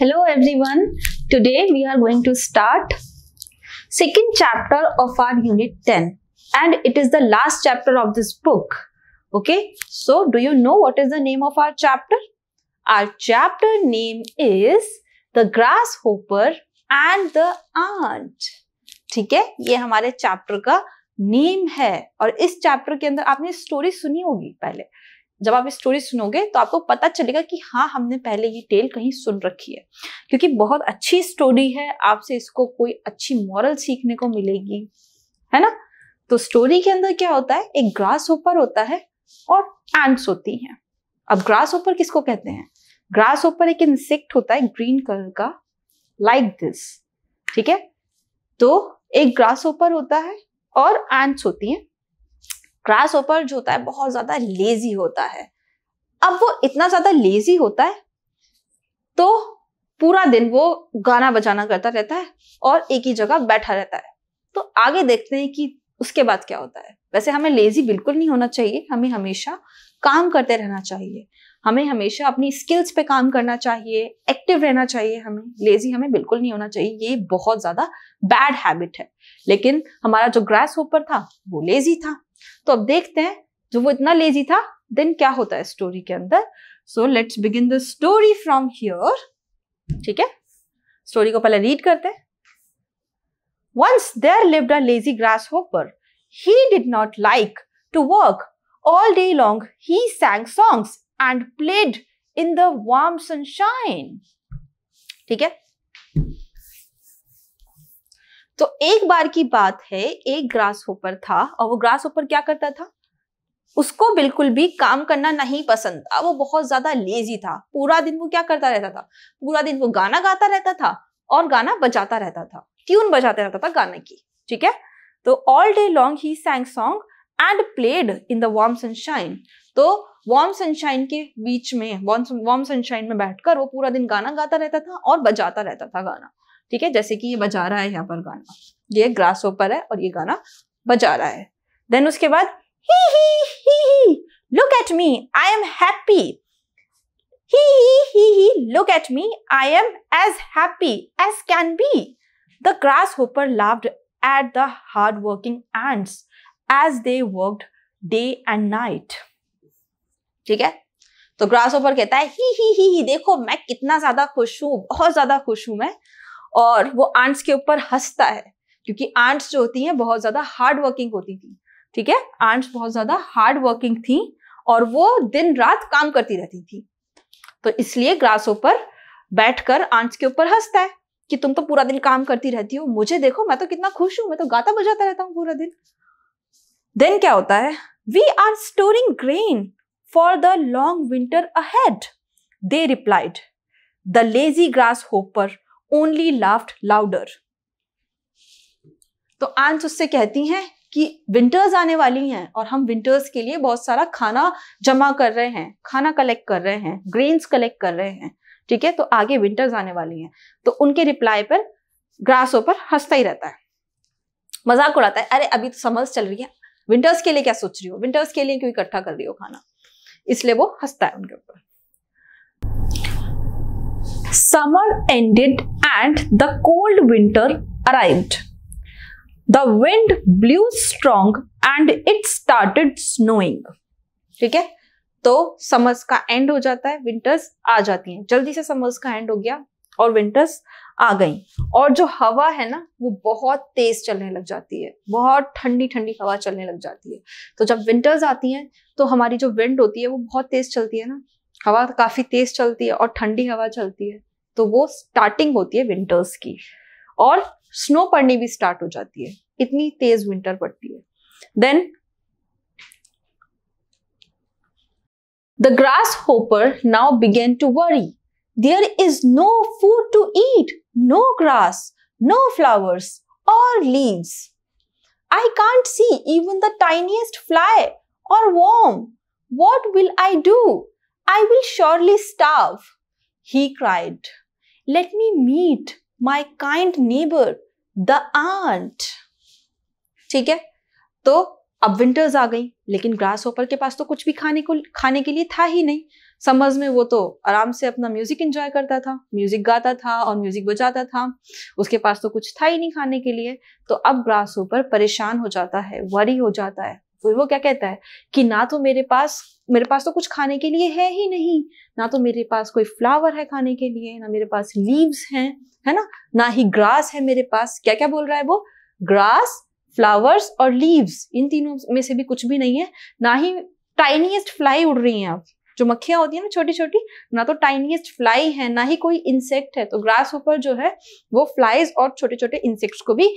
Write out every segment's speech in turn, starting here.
Hello everyone. Today we are going to start second chapter of our unit 10 and it is the last chapter of this book. Okay. So do you know what is the name of our chapter? Our chapter name is The Grasshopper and the Ant. ठीक है ये हमारे chapter का name है और इस chapter के अंदर आपने स्टोरी सुनी होगी पहले जब आप स्टोरी सुनोगे तो आपको पता चलेगा कि हाँ हमने पहले ये टेल कहीं सुन रखी है क्योंकि बहुत अच्छी स्टोरी है आपसे इसको कोई अच्छी मॉरल सीखने को मिलेगी है ना तो स्टोरी के अंदर क्या होता है एक ग्रास ऊपर होता है और एंट्स होती हैं अब ग्रास ऊपर किसको कहते हैं ग्रास ऊपर एक इंसेक्ट होता है ग्रीन कलर का लाइक दिस ठीक है तो एक ग्रास ऊपर होता है और एंट्स होती हैं ग्रास ओपर जो होता है बहुत ज्यादा लेजी होता है अब वो इतना ज्यादा लेजी होता है तो पूरा दिन वो गाना बजाना करता रहता है और एक ही जगह बैठा रहता है तो आगे देखते हैं कि उसके बाद क्या होता है वैसे हमें लेजी बिल्कुल नहीं होना चाहिए हमें हमेशा काम करते रहना चाहिए हमें हमेशा अपनी स्किल्स पे काम करना चाहिए एक्टिव रहना चाहिए हमें लेजी हमें बिल्कुल नहीं होना चाहिए ये बहुत ज्यादा बैड हैबिट है लेकिन हमारा जो ग्रास होपर था वो लेजी था तो अब देखते हैं जो वो इतना लेजी था देन क्या होता है स्टोरी के अंदर so let's begin the story from here ठीक है स्टोरी को पहले रीड करते हैं once there lived a lazy grasshopper he did not like to work all day long he sang songs and played in the warm sunshine ठीक है तो एक बार की बात है एक ग्रास होपर था और वो ग्रास होपर क्या करता था उसको बिल्कुल भी काम करना नहीं पसंद था वो बहुत ज्यादा लेजी था पूरा दिन वो क्या करता रहता था पूरा दिन वो गाना गाता रहता था और गाना बजाता रहता था ट्यून बजाते रहता था गाने की ठीक है तो all day long he sang song and played in the warm sunshine तो वार्म सनशाइन के बीच में वार्म सनशाइन में बैठकर वो पूरा दिन गाना गाता रहता था और बजाता रहता था गाना ठीक है जैसे कि ये बजा रहा है यहाँ पर गाना ये ग्रास ऊपर है और ये गाना बजा रहा है देन उसके बाद he he he he look at me I am happy he he he he look at me I am as happy as can be the grasshopper laughed at the hard working ants as they worked day and night ठीक है तो grass hopper कहता है ही he he ही देखो मैं कितना ज्यादा खुश हूं बहुत ज्यादा खुश हूं मैं और वो आंट्स के ऊपर हंसता है क्योंकि आंट्स जो होती हैं बहुत ज़्यादा हार्ड वर्किंग होती थी ठीक है आंट्स बहुत ज़्यादा हार्ड वर्किंग थी और वो दिन रात काम करती रहती थी तो इसलिए ग्रास ऊपर बैठकर आंट्स के ऊपर हंसता है कि तुम तो पूरा दिन काम करती रहती हो मुझे देखो मैं तो कितना खुश हूं मैं तो गाता बजाता रहता हूँ पूरा दिन देन क्या होता है we are storing grain for the long winter ahead they replied the lazy grasshopper only laughed louder तो आंस उससे कहती हैं कि विंटर्स आने वाली हैं और हम विंटर्स के लिए बहुत सारा खाना जमा कर रहे हैं खाना कलेक्ट कर रहे हैं ग्रेन्स कलेक्ट कर रहे हैं ठीक है तो आगे विंटर्स आने वाली हैं तो उनके रिप्लाई पर ग्रास ऊपर हंसता ही रहता है मजाक उड़ाता है अरे अभी तो समर्स चल रही है विंटर्स के लिए क्या सोच रही हो विंटर्स के लिए क्यों इकट्ठा कर रही हो खाना इसलिए वो हंसता है उनके ऊपर summer ended and the cold winter arrived. The wind blew strong and it started snowing. ठीक है तो समर्स का एंड हो जाता है विंटर्स आ जाती हैं जल्दी से समर्स का एंड हो गया और विंटर्स आ गई और जो हवा है ना वो बहुत तेज चलने लग जाती है बहुत ठंडी ठंडी हवा चलने लग जाती है तो जब विंटर्स आती हैं तो हमारी जो विंड होती है वो बहुत तेज चलती है ना हवा काफी तेज चलती है और ठंडी हवा चलती है तो वो स्टार्टिंग होती है विंटर्स की और स्नो पड़नी भी स्टार्ट हो जाती है इतनी तेज विंटर पड़ती है then the grasshopper now began to worry there is no food to eat no grass no flowers और leaves I can't see even the tiniest fly or worm what will I do I will surely starve, he cried. Let me meet my kind neighbor, the ant. ठीक है तो अब winters आ गई लेकिन grass hopper के पास तो कुछ भी खाने को खाने के लिए था ही नहीं समर्स में वो तो आराम से अपना म्यूजिक एंजॉय करता था म्यूजिक गाता था और म्यूजिक बजाता था उसके पास तो कुछ था ही नहीं खाने के लिए तो अब ग्रास होपर परेशान हो जाता है वरी हो जाता है फिर वो क्या कहता है कि ना तो मेरे पास मेरे पास तो कुछ खाने के लिए है ही नहीं ना तो मेरे पास कोई फ्लावर है खाने के लिए ना मेरे पास लीव्स हैं है ना ना ही ग्रास है मेरे पास क्या क्या बोल रहा है वो ग्रास फ्लावर्स और लीव्स इन तीनों में से भी कुछ भी नहीं है ना ही टाइनीस्ट फ्लाई उड़ रही हैं अब जो मक्खियां होती है ना छोटी छोटी ना तो टाइनीस्ट फ्लाई है ना ही कोई इंसेक्ट है तो ग्रास ऊपर जो है वो फ्लाइज और छोटे छोटे इंसेक्ट्स को भी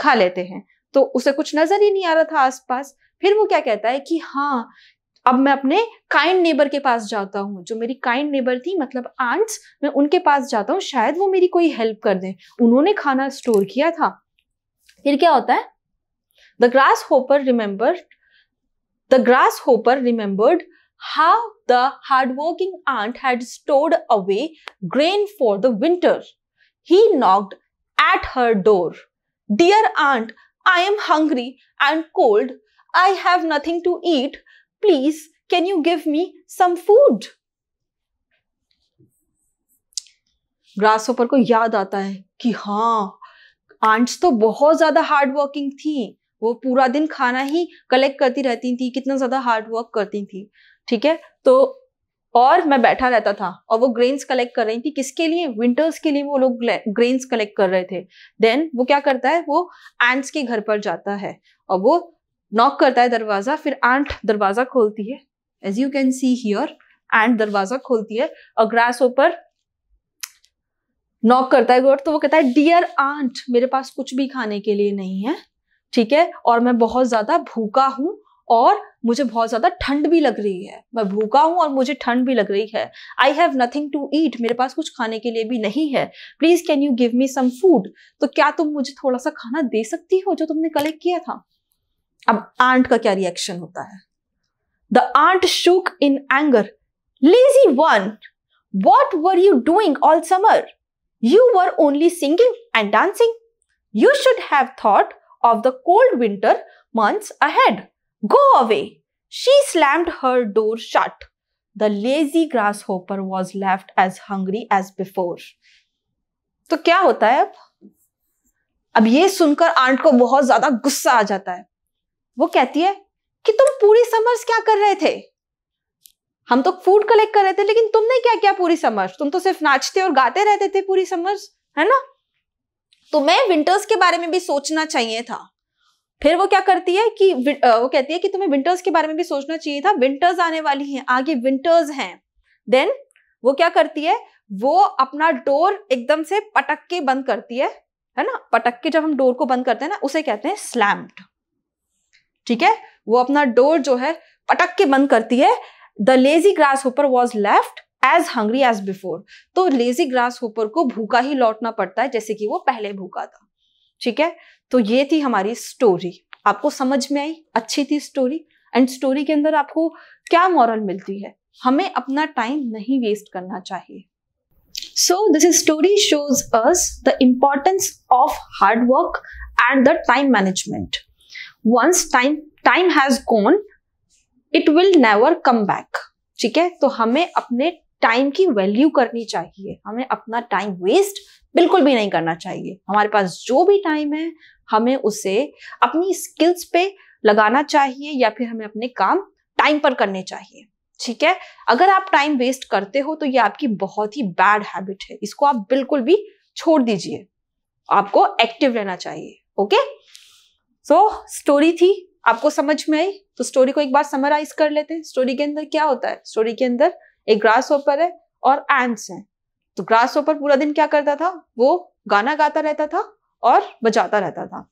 खा लेते हैं तो उसे कुछ नजर ही नहीं आ रहा था आसपास फिर वो क्या कहता है कि हाँ अब मैं अपने काइंड नेबर के पास जाता हूँ जो मेरी काइंड नेबर थी मतलब आंट्स मैं उनके पास जाता हूँ शायद वो मेरी कोई हेल्प कर दें उन्होंने खाना स्टोर किया था फिर क्या होता है the grasshopper remember the grasshopper remembered how the hard working ant had stored away grain for the winter he knocked at her door dear ant I am hungry and cold I have nothing to eat Please, can you give me some food? Grasshopper को याद आता है कि हाँ ants तो बहुत ज्यादा hard working थी वो पूरा दिन खाना ही कलेक्ट करती रहती थी कितना ज्यादा हार्ड वर्क करती थी ठीक है तो और मैं बैठा रहता था और वो ग्रेन्स कलेक्ट कर रही थी किसके लिए विंटर्स के लिए वो लोग ग्रेन्स कलेक्ट कर रहे थे देन वो क्या करता है वो एंट्स के घर पर जाता है और वो नॉक करता है दरवाजा फिर एंट दरवाजा खोलती है as you can see here ant दरवाजा खोलती है और ग्रास ऊपर नॉक करता है गोट तो वो कहता है डियर आंट मेरे पास कुछ भी खाने के लिए नहीं है ठीक है और मैं बहुत ज्यादा भूखा हूं और मुझे बहुत ज्यादा ठंड भी लग रही है मैं भूखा हूं और मुझे ठंड भी लग रही है I have nothing to eat मेरे पास कुछ खाने के लिए भी नहीं है please can you give me some food तो क्या तुम मुझे थोड़ा सा खाना दे सकती हो जो तुमने कलेक्ट किया था अब आंट का क्या रिएक्शन होता है the ant shook in anger lazy one what were you doing all summer you were only singing and dancing you should have thought of the cold winter months ahead. Go away. She slammed her door shut. The lazy grasshopper was left as hungry as before. तो क्या होता है अब अब ये सुनकर aunt को बहुत ज्यादा गुस्सा आ जाता है वो कहती है कि तुम पूरी समर्स क्या कर रहे थे हम तो फूड कलेक्ट कर रहे थे लेकिन तुमने क्या किया पूरी समर्स तुम तो सिर्फ नाचते और गाते रहते थे पूरी समर्स है ना तुम्हें तो विंटर्स के बारे में भी सोचना चाहिए था फिर वो क्या करती है कि वो कहती है कि तुम्हें विंटर्स के बारे में भी सोचना चाहिए था विंटर्स आने वाली हैं आगे विंटर्स हैं देन वो क्या करती है वो अपना डोर एकदम से पटक के बंद करती है है ना पटक के जब हम डोर को बंद करते हैं ना उसे कहते हैं स्लैम्ड ठीक है वो अपना डोर जो है पटक के बंद करती है the lazy grasshopper was left as hungry as before तो लेजी ग्रास होपर को भूखा ही लौटना पड़ता है जैसे कि वो पहले भूखा था ठीक है तो ये थी हमारी स्टोरी आपको समझ में आई अच्छी थी स्टोरी एंड स्टोरी के अंदर आपको क्या मॉरल मिलती है हमें अपना टाइम नहीं वेस्ट करना चाहिए so this story shows us the importance of hard work and the time management once time time has gone it will never come back ठीक है तो हमें अपने टाइम की वैल्यू करनी चाहिए हमें अपना टाइम वेस्ट बिल्कुल भी नहीं करना चाहिए हमारे पास जो भी टाइम है हमें उसे अपनी स्किल्स पे लगाना चाहिए या फिर हमें अपने काम टाइम पर करने चाहिए ठीक है अगर आप टाइम वेस्ट करते हो तो ये आपकी बहुत ही बैड हैबिट है इसको आप बिल्कुल भी छोड़ दीजिए आपको एक्टिव रहना चाहिए ओके सो so, स्टोरी थी आपको समझ में आई तो स्टोरी को एक बार समराइज कर लेते हैं स्टोरी के अंदर क्या होता है स्टोरी के अंदर एक ग्रास ओपर है और एंट्स हैं तो ग्रास ओपर पूरा दिन क्या करता था वो गाना गाता रहता था और बजाता रहता था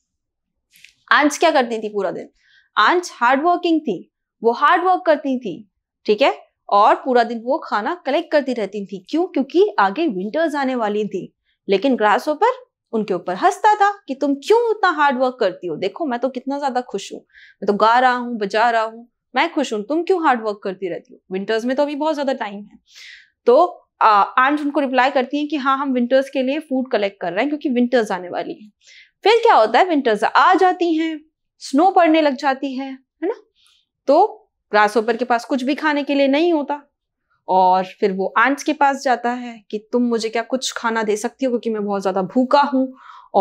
एंट्स क्या करती थी पूरा दिन एंट्स हार्ड वर्किंग थी वो हार्ड वर्क करती थी ठीक है और पूरा दिन वो खाना कलेक्ट करती रहती थी क्यों क्योंकि आगे विंटर्स आने वाली थी लेकिन ग्रास ओपर उनके ऊपर हंसता था कि तुम क्यों उतना हार्ड वर्क करती हो देखो मैं तो कितना ज्यादा खुश हूँ मैं तो गा रहा हूँ बजा रहा हूँ मैं खुश हूँ तुम क्यों हार्ड वर्क करती रहती हो विंटर्स में तो अभी बहुत ज्यादा टाइम है तो आंट उनको रिप्लाई करती है कि हाँ हम विंटर्स के लिए फूड कलेक्ट कर रहे हैं क्योंकि विंटर्स आने वाली है फिर क्या होता है विंटर्स आ जाती हैं स्नो पड़ने लग जाती है है ना तो ग्रास के पास कुछ भी खाने के लिए नहीं होता और फिर वो आंट्स के पास जाता है कि तुम मुझे क्या कुछ खाना दे सकती हो क्योंकि मैं बहुत ज़्यादा भूखा हूँ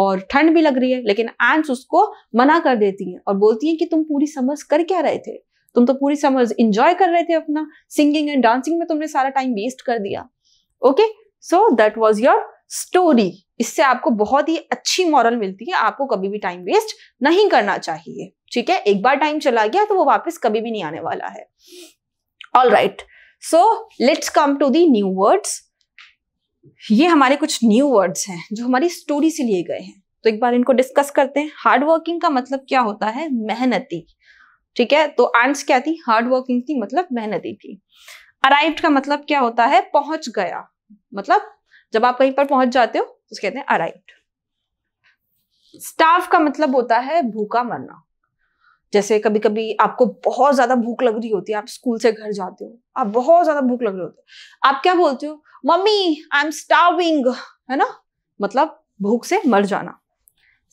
और ठंड भी लग रही है लेकिन आंट्स उसको मना कर देती हैं और बोलती हैं कि तुम पूरी समझ कर क्या रहे थे तुम तो पूरी समझ इंजॉय कर रहे थे अपना सिंगिंग एंड डांसिंग में तुमने सारा टाइम वेस्ट कर दिया okay so that was your story इससे आपको बहुत ही अच्छी मॉरल मिलती है आपको कभी भी टाइम वेस्ट नहीं करना चाहिए ठीक है एक बार टाइम चला गया तो वो वापस कभी भी नहीं आने वाला है all right right. So let's come to the new words ये हमारे कुछ न्यू वर्ड्स हैं जो हमारी स्टोरी से लिए गए हैं तो एक बार इनको डिस्कस करते हैं हार्ड वर्किंग का मतलब क्या होता है मेहनती ठीक है तो आंस क्या थी हार्ड वर्किंग थी मतलब मेहनती थी अराइव का मतलब क्या होता है पहुंच गया मतलब जब आप कहीं पर पहुंच जाते हो तो कहते हैं अराइव्ड स्टाफ का मतलब होता है भूखा मरना जैसे कभी कभी आपको बहुत ज्यादा भूख लग रही होती है आप स्कूल से घर जाते हो आप बहुत ज्यादा भूख लग रही होती है आप क्या बोलते हो मम्मी आई एम स्टाविंग है ना मतलब भूख से मर जाना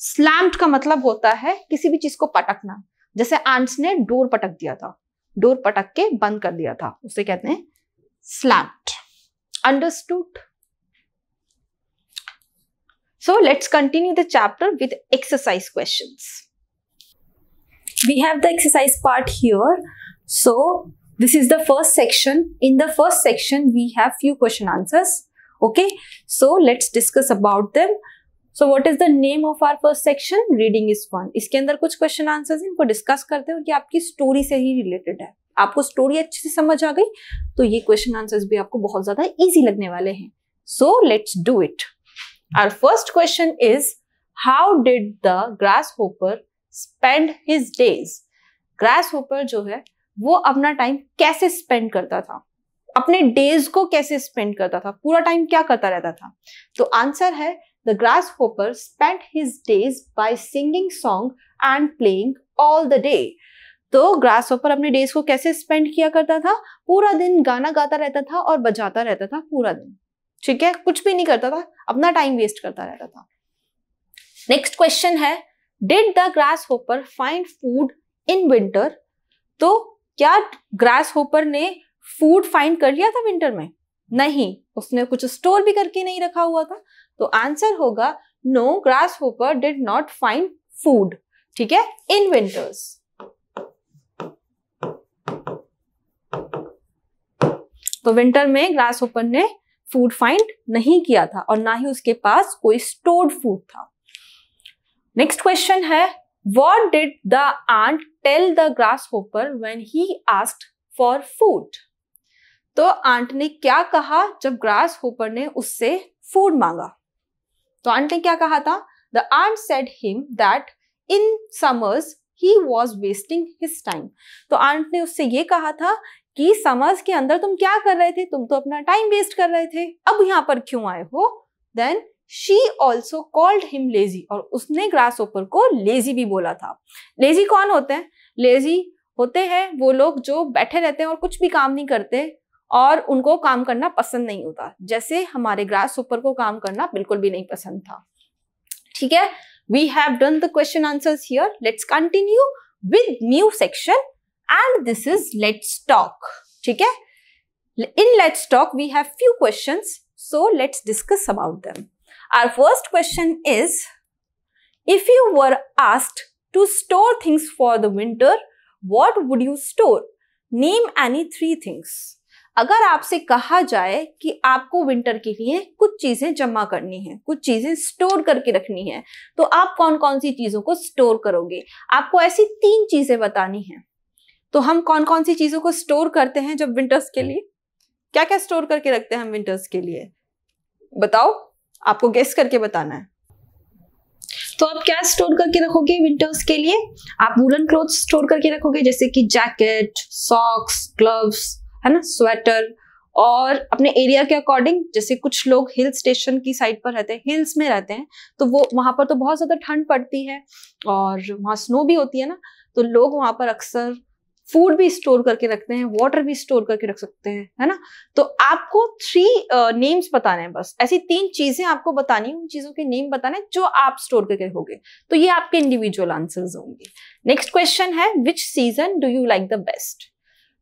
स्लैम्ड का मतलब होता है किसी भी चीज को पटकना जैसे आंट्स ने डोर पटक दिया था डोर पटक के बंद कर दिया था उसे कहते हैं slammed understood so let's continue the chapter with exercise questions we have the exercise part here. So this is the first section. In the first section, we have few question answers. Okay, so let's discuss about them. So what is the name of our first section reading is fun इसके अंदर कुछ question answers हैं इनको discuss करते हैं और ये आपकी स्टोरी से ही रिलेटेड है आपको स्टोरी अच्छे से समझ आ गई तो ये क्वेश्चन आंसर्स भी आपको बहुत ज्यादा ईजी लगने वाले हैं so let's do it our first question is how did the grasshopper spend his days grasshopper जो है वो अपना टाइम कैसे स्पेंड करता था अपने डेज को कैसे स्पेंड करता था पूरा टाइम क्या करता रहता था तो आंसर है the grasshopper spend his days by singing song and playing all the day तो ग्रास होपर अपने डेज को कैसे स्पेंड किया करता था पूरा दिन गाना गाता रहता था और बजाता रहता था पूरा दिन ठीक है कुछ भी नहीं करता था अपना टाइम वेस्ट करता रहता था नेक्स्ट क्वेश्चन है did the grasshopper find food in winter तो क्या ग्रास होपर ने फूड फाइंड कर लिया था विंटर में नहीं उसने कुछ स्टोर भी करके नहीं रखा हुआ था तो आंसर होगा no grasshopper did not find food ठीक है इन विंटर्स तो विंटर में ग्रास होपर ने फूड फाइंड नहीं किया था और ना ही उसके पास कोई स्टोर्ड फूड था नेक्स्ट क्वेश्चन है what did the ant tell the grasshopper when he asked for food तो आंट ने क्या कहा जब ग्रास होपर ने उससे फूड मांगा तो आंट ने क्या कहा था the ant said him that in summers he was wasting his time तो आंट ने उससे ये कहा था कि समर्स के अंदर तुम क्या कर रहे थे तुम तो अपना टाइम वेस्ट कर रहे थे अब यहां पर क्यों आए हो then she also called him lazy और उसने ग्रास ओपर को लेजी भी बोला था लेजी कौन होते हैं लेजी होते हैं वो लोग जो बैठे रहते हैं और कुछ भी काम नहीं करते और उनको काम करना पसंद नहीं होता जैसे हमारे ग्रास ओपर को काम करना बिल्कुल भी नहीं पसंद था ठीक है we have done the question answer here let's continue with new section and this is let's talk ठीक है in let's talk we have few question so let's discuss about them Our first question is, if you were asked to store things for the winter, what would you store? Name any three things. अगर आपसे कहा जाए कि आपको winter के लिए कुछ चीज़ें जमा करनी है कुछ चीज़ें स्टोर करके रखनी है तो आप कौन कौन सी चीज़ों को स्टोर करोगे आपको ऐसी तीन चीज़ें बतानी हैं तो हम कौन कौन सी चीज़ों को स्टोर करते हैं जब विंटर्स के लिए क्या क्या स्टोर करके रखते हैं हम विंटर्स के लिए बताओ आपको गेस करके बताना है तो आप क्या स्टोर करके रखोगे विंटर्स के लिए आप वुलन क्लोथ स्टोर करके रखोगे जैसे कि जैकेट सॉक्स ग्लव्स है ना स्वेटर और अपने एरिया के अकॉर्डिंग जैसे कुछ लोग हिल स्टेशन की साइड पर रहते हैं हिल्स में रहते हैं तो वो वहां पर तो बहुत ज़्यादा ठंड पड़ती है और वहां स्नो भी होती है ना तो लोग वहां पर अक्सर फूड भी स्टोर करके रखते हैं वाटर भी स्टोर करके रख सकते हैं है ना तो आपको थ्री नेम्स uh, बताने हैं बस ऐसी तीन चीजें आपको बतानी उन चीजों के नेम बताने जो आप स्टोर करके रखोगे तो ये आपके इंडिविजुअल आंसर्स होंगे नेक्स्ट क्वेश्चन है which season do you like the best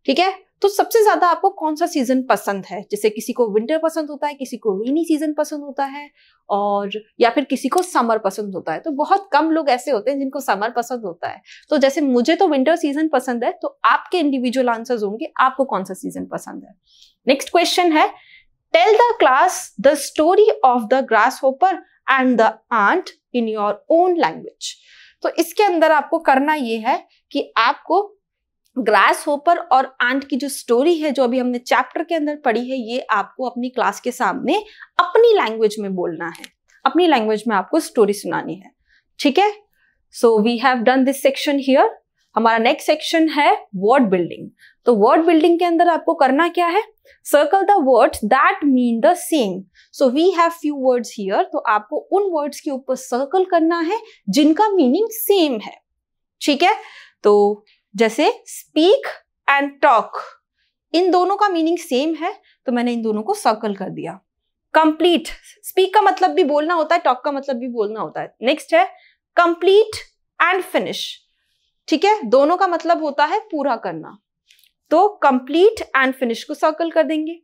ठीक है तो सबसे ज़्यादा आपको कौन सा सीज़न पसंद है जैसे किसी को विंटर पसंद होता है किसी को रेनी सीज़न पसंद होता है और या फिर किसी को समर पसंद होता है तो बहुत कम लोग ऐसे होते हैं जिनको समर पसंद होता है तो जैसे मुझे तो विंटर सीज़न पसंद है तो आपके इंडिविजुअल आंसर्स होंगे आपको कौन सा सीज़न पसंद है नेक्स्ट क्वेश्चन है tell the class the story of the grasshopper and the ant in your own language तो इसके अंदर आपको करना ये है कि आपको ग्रास होपर और आंट की जो स्टोरी है जो अभी हमने चैप्टर के अंदर पढ़ी है ये आपको अपनी क्लास के सामने अपनी लैंग्वेज में बोलना है अपनी लैंग्वेज में आपको स्टोरी सुनानी है ठीक है so we have done this section here हमारा नेक्स्ट सेक्शन है वर्ड बिल्डिंग तो वर्ड बिल्डिंग के अंदर आपको करना क्या है circle the word that mean the same so we have few words here तो आपको उन वर्ड्स के ऊपर सर्कल करना है जिनका मीनिंग सेम है ठीक है तो जैसे स्पीक एंड टॉक इन दोनों का मीनिंग सेम है तो मैंने इन दोनों को सर्कल कर दिया कंप्लीट स्पीक का मतलब भी बोलना होता है टॉक का मतलब भी बोलना होता है नेक्स्ट है कंप्लीट एंड फिनिश ठीक है दोनों का मतलब होता है पूरा करना तो कंप्लीट एंड फिनिश को सर्कल कर देंगे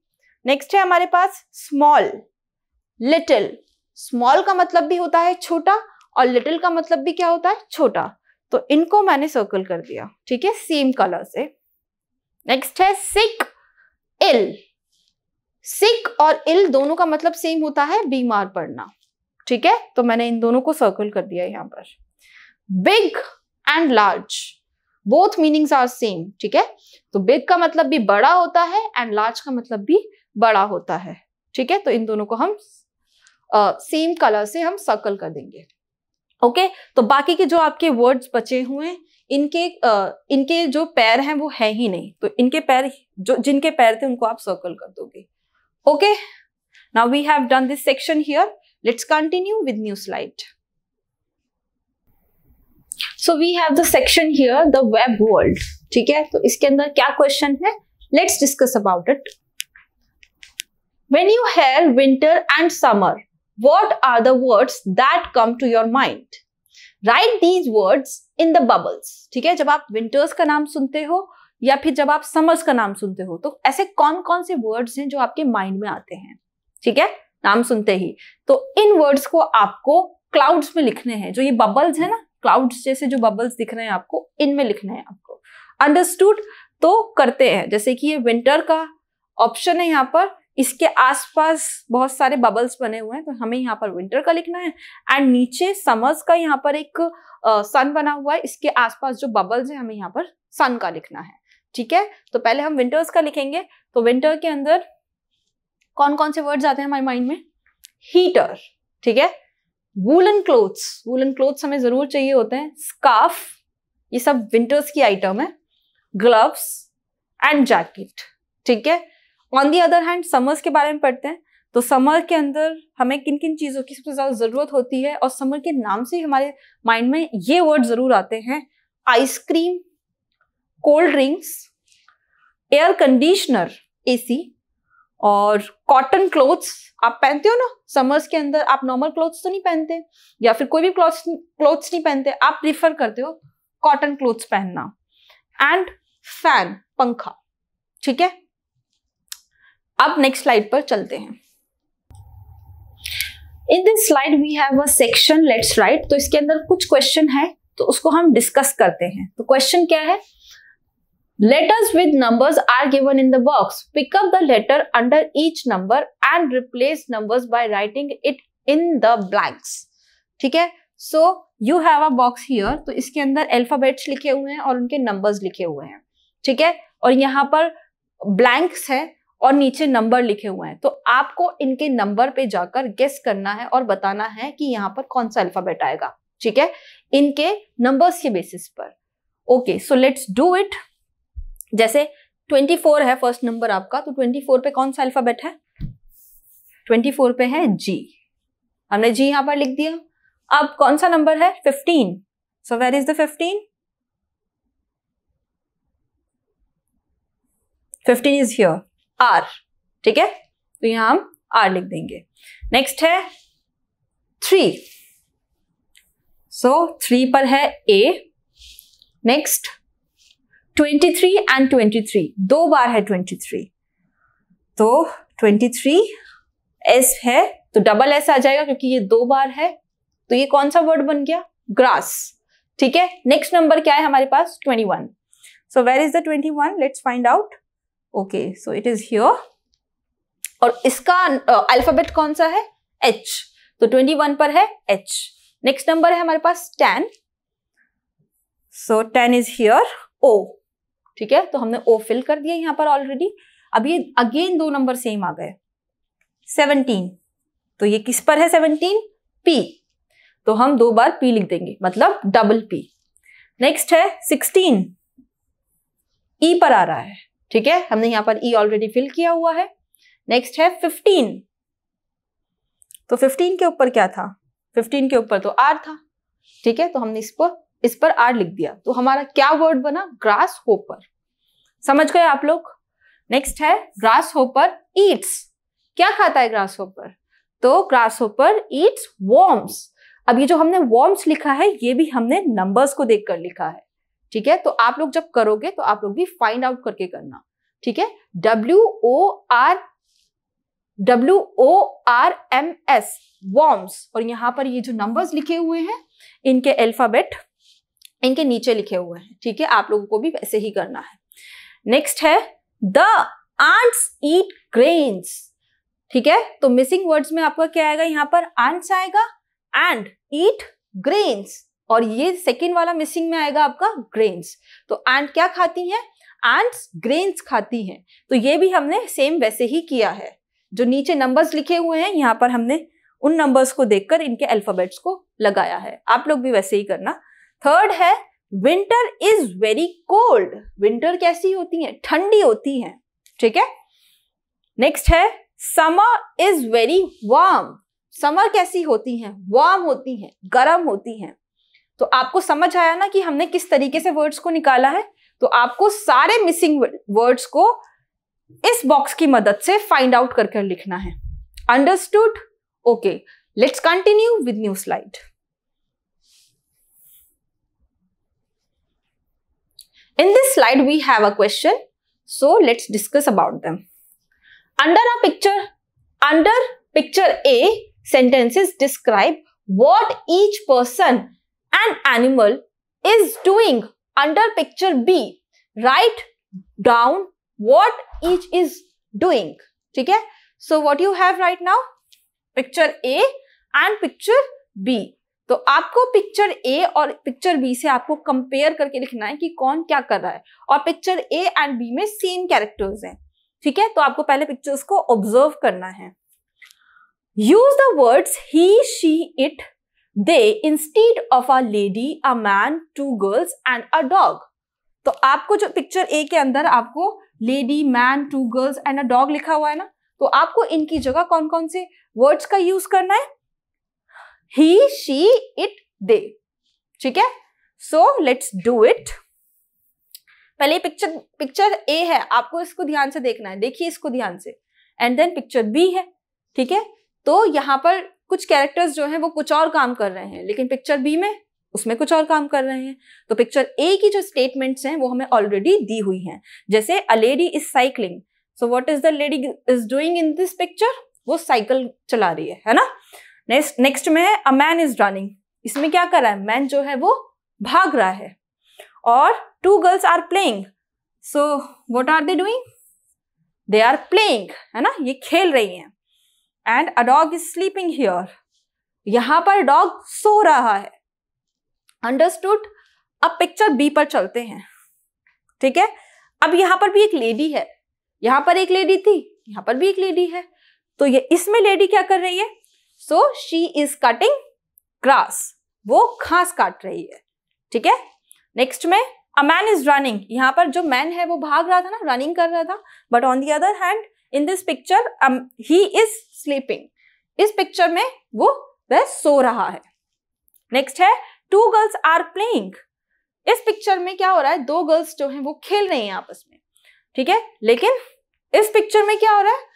नेक्स्ट है हमारे पास स्मॉल लिटिल स्मॉल का मतलब भी होता है छोटा और लिटिल का मतलब भी क्या होता है छोटा तो इनको मैंने सर्कल कर दिया ठीक है सेम कलर से नेक्स्ट है सिक इल सिक और इल दोनों का मतलब सेम होता है बीमार पड़ना ठीक है तो मैंने इन दोनों को सर्कल कर दिया यहाँ पर big and large both meanings are same ठीक है तो बिग का मतलब भी बड़ा होता है एंड लार्ज का मतलब भी बड़ा होता है ठीक है तो इन दोनों को हम सेम uh, कलर से हम सर्कल कर देंगे ओके तो बाकी के जो आपके वर्ड्स बचे हुए हैं इनके आ, इनके जो पैर हैं वो है ही नहीं तो इनके पैर जो जिनके पैर थे उनको आप सर्कल कर दोगे okay now we have done this section here let's continue with new slide so we have the section here the web world ठीक है तो इसके अंदर क्या क्वेश्चन है let's discuss about it when you have winter and summer What are the words that come to your mind? write these words in the bubbles ठीक है जब आप winters का नाम सुनते हो या फिर जब आप समर्स का नाम सुनते हो तो ऐसे कौन कौन से वर्ड्स हैं जो आपके माइंड में आते हैं ठीक है नाम सुनते ही तो इन वर्ड्स को आपको क्लाउड्स में लिखने हैं जो ये बबल्स है ना क्लाउड्स जैसे जो बबल्स दिख रहे हैं आपको इनमें लिखने हैं आपको अंडरस्टूड तो करते हैं जैसे कि ये विंटर का ऑप्शन है यहाँ पर इसके आसपास बहुत सारे बबल्स बने हुए हैं तो हमें यहाँ पर विंटर का लिखना है एंड नीचे समर्स का यहाँ पर एक सन बना हुआ है इसके आसपास जो बबल्स हैं हमें यहाँ पर सन का लिखना है ठीक है तो पहले हम विंटर्स का लिखेंगे तो विंटर के अंदर कौन कौन से वर्ड्स आते हैं हमारे माइंड में हीटर ठीक है वूलन क्लोथ्स वूलन क्लोथ्स हमें जरूर चाहिए होते हैं स्काफ ये सब विंटर्स की आइटम है ग्लव्स एंड जैकेट ठीक है on the other hand summers के बारे में पढ़ते हैं तो समर के अंदर हमें किन किन चीज़ों की सबसे ज़्यादा ज़रूरत होती है और समर के नाम से ही हमारे माइंड में ये वर्ड ज़रूर आते हैं ice cream cold drinks air conditioner AC और कॉटन क्लोथ्स आप पहनते हो ना समर्स के अंदर आप नॉर्मल क्लोथ्स तो नहीं पहनते या फिर कोई भी क्लोथ्स क्लोथ्स नहीं पहनते आप प्रिफर करते हो कॉटन क्लोथ्स पहनना एंड फैन पंखा ठीक है अब नेक्स्ट स्लाइड पर चलते हैं in this slide we have a section let's write तो इसके अंदर कुछ क्वेश्चन है तो उसको हम डिस्कस करते हैं तो क्वेश्चन क्या है letters with numbers are given in the box pick up the letter under each number and replace numbers by writing it in the ठीक है so you have a box here तो इसके अंदर अल्फाबेट्स लिखे हुए हैं और उनके नंबर्स लिखे हुए हैं ठीक है और यहाँ पर ब्लैंक्स है और नीचे नंबर लिखे हुए हैं तो आपको इनके नंबर पे जाकर गेस करना है और बताना है कि यहाँ पर कौन सा अल्फाबेट आएगा ठीक है इनके नंबर्स के बेसिस पर okay so let's do it जैसे 24 है फर्स्ट नंबर आपका तो 24 पे कौन सा अल्फाबेट है 24 पे है जी हमने जी यहां पर लिख दिया अब कौन सा नंबर है 15 so where is the 15 15 is here R ठीक है तो यहां हम आर लिख देंगे नेक्स्ट है थ्री सो थ्री पर है A next twenty three and twenty three दो बार है ट्वेंटी थ्री तो ट्वेंटी थ्री एस है तो डबल एस आ जाएगा क्योंकि ये दो बार है तो ये कौन सा वर्ड बन गया ग्रास ठीक है नेक्स्ट नंबर क्या है हमारे पास twenty one so where is the twenty one let's find out okay so it is here और इसका अल्फाबेट कौन सा है एच तो ट्वेंटी वन पर है एच नेक्स्ट नंबर है हमारे पास ten so ten is here O ठीक है तो हमने ओ फिल कर दिया यहां पर ऑलरेडी अब ये अगेन दो नंबर सेम आ गए सेवनटीन तो ये किस पर है सेवनटीन पी तो हम दो बार पी लिख देंगे मतलब डबल पी नेक्स्ट है सिक्सटीन ई e पर आ रहा है ठीक है हमने यहाँ पर ई ऑलरेडी फिल किया हुआ है नेक्स्ट है फिफ्टीन तो फिफ्टीन के ऊपर क्या था फिफ्टीन के ऊपर तो आर था ठीक है तो हमने इस पर इस पर आर लिख दिया तो हमारा क्या वर्ड बना ग्रास होपर समझ गए आप लोग नेक्स्ट है ग्रास होपर ईट्स क्या खाता है ग्रास होपर तो ग्रास होपर ईट्स वॉर्म्स अब ये जो हमने वॉर्म्स लिखा है ये भी हमने नंबर्स को देखकर लिखा है ठीक है तो आप लोग जब करोगे तो आप लोग भी फाइंड आउट करके करना ठीक है W O R W O R M S worms और यहाँ पर ये जो नंबर्स लिखे हुए हैं इनके अल्फाबेट इनके नीचे लिखे हुए हैं ठीक है आप लोगों को भी वैसे ही करना है नेक्स्ट है द आंट्स ईट ग्रेन्स ठीक है तो मिसिंग वर्ड्स में आपका क्या आएगा यहाँ पर आंट्स आएगा एंड ईट ग्रेन्स और ये सेकेंड वाला मिसिंग में आएगा आपका ग्रेन्स तो एंड क्या खाती है एंड्स ग्रेन्स खाती हैं तो ये भी हमने सेम वैसे ही किया है जो नीचे नंबर्स लिखे हुए हैं यहाँ पर हमने उन नंबर्स को देखकर इनके अल्फाबेट्स को लगाया है आप लोग भी वैसे ही करना थर्ड है winter is very cold winter कैसी होती है ठंडी होती है ठीक है नेक्स्ट है summer is very warm summer कैसी होती है वार्म होती है गर्म होती है तो आपको समझ आया ना कि हमने किस तरीके से वर्ड्स को निकाला है तो आपको सारे मिसिंग वर्ड्स को इस बॉक्स की मदद से फाइंड आउट कर लिखना है understood okay let's continue with new slide in this slide we have a question so let's discuss about them under a picture under picture A sentences describe what each person an animal is doing under picture B, write down what each is doing. Okay? So what you have right now? Picture A and picture B. तो आपको picture ए और picture B से आपको compare करके लिखना है कि कौन क्या कर रहा है और पिक्चर ए एंड बी में सेम कैरेक्टर्स हैं ठीक है तो आपको पहले पिक्चर्स को ऑब्जर्व करना है use the words he she it they instead of a lady a man two girls and a dog तो आपको जो पिक्चर ए के अंदर आपको lady man two girls and a dog लिखा हुआ है ना तो आपको इनकी जगह कौन कौन से वर्ड्स का यूज करना है ही शी इट दे ठीक है सो लेट्स डू इट पहले पिक्चर पिक्चर ए है आपको इसको ध्यान से देखना है देखिए इसको ध्यान से एंड देन पिक्चर बी है ठीक है तो यहां पर कुछ कैरेक्टर्स जो हैं वो कुछ और काम कर रहे हैं लेकिन पिक्चर बी में उसमें कुछ और काम कर रहे हैं तो पिक्चर ए की जो स्टेटमेंट्स हैं वो हमें ऑलरेडी दी हुई हैं जैसे a lady is cycling so what is the lady is doing in this picture वो साइकिल चला रही है है ना नेक्स्ट नेक्स्ट में है अ मैन इज रनिंग इसमें क्या कर रहा है मैन जो है वो भाग रहा है और two girls are playing so what are they doing they are playing है ना ये खेल रही हैं and a dog is sleeping here यहां पर डॉग सो रहा है अंडरस्टूड अब पिक्चर बी पर चलते हैं ठीक है अब यहां पर भी एक लेडी है यहां पर एक लेडी थी यहाँ पर भी एक लेडी है तो ये इसमें लेडी क्या कर रही है so she is cutting grass वो घास काट रही है ठीक है नेक्स्ट में अ मैन इज रनिंग यहाँ पर जो मैन है वो भाग रहा था ना रनिंग कर रहा था but on the other hand in this picture he is sleeping इस पिक्चर में वो वह सो रहा है नेक्स्ट है टू गर्ल्स आर प्लेइंग इस पिक्चर में क्या हो रहा है दो गर्ल्स जो हैं वो खेल रहे हैं आपस में ठीक है लेकिन इस पिक्चर में क्या हो रहा है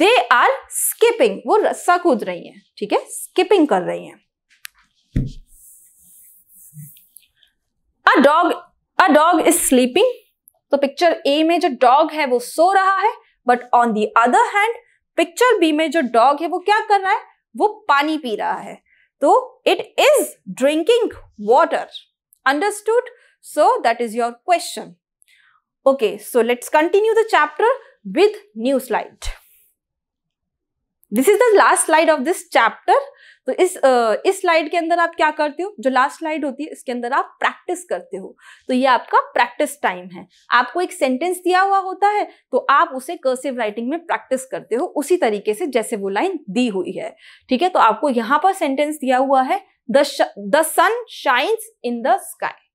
दे आर स्किपिंग वो रस्सा कूद रही हैं ठीक है स्किपिंग कर रही हैं a dog a dog is sleeping तो पिक्चर ए में जो डॉग है वो सो रहा है but on the other hand picture B में जो डॉग है वो क्या कर रहा है वो पानी पी रहा है तो it is drinking water understood so that is your question okay so let's continue the chapter with new slide this is the last slide of this chapter तो इस इस स्लाइड के अंदर आप क्या करते हो जो लास्ट स्लाइड होती है इसके अंदर आप प्रैक्टिस करते हो तो ये आपका प्रैक्टिस टाइम है आपको एक सेंटेंस दिया हुआ होता है तो आप उसे कर्सिव राइटिंग में प्रैक्टिस करते हो उसी तरीके से जैसे वो लाइन दी हुई है ठीक है तो आपको यहाँ पर सेंटेंस दिया हुआ है the sun shines in the sky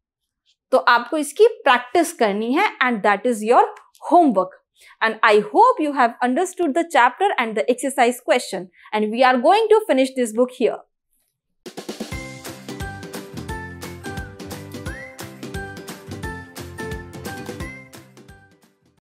तो आपको इसकी प्रैक्टिस करनी है and that is your homework And I hope you have understood the chapter and the exercise question. And we are going to finish this book here.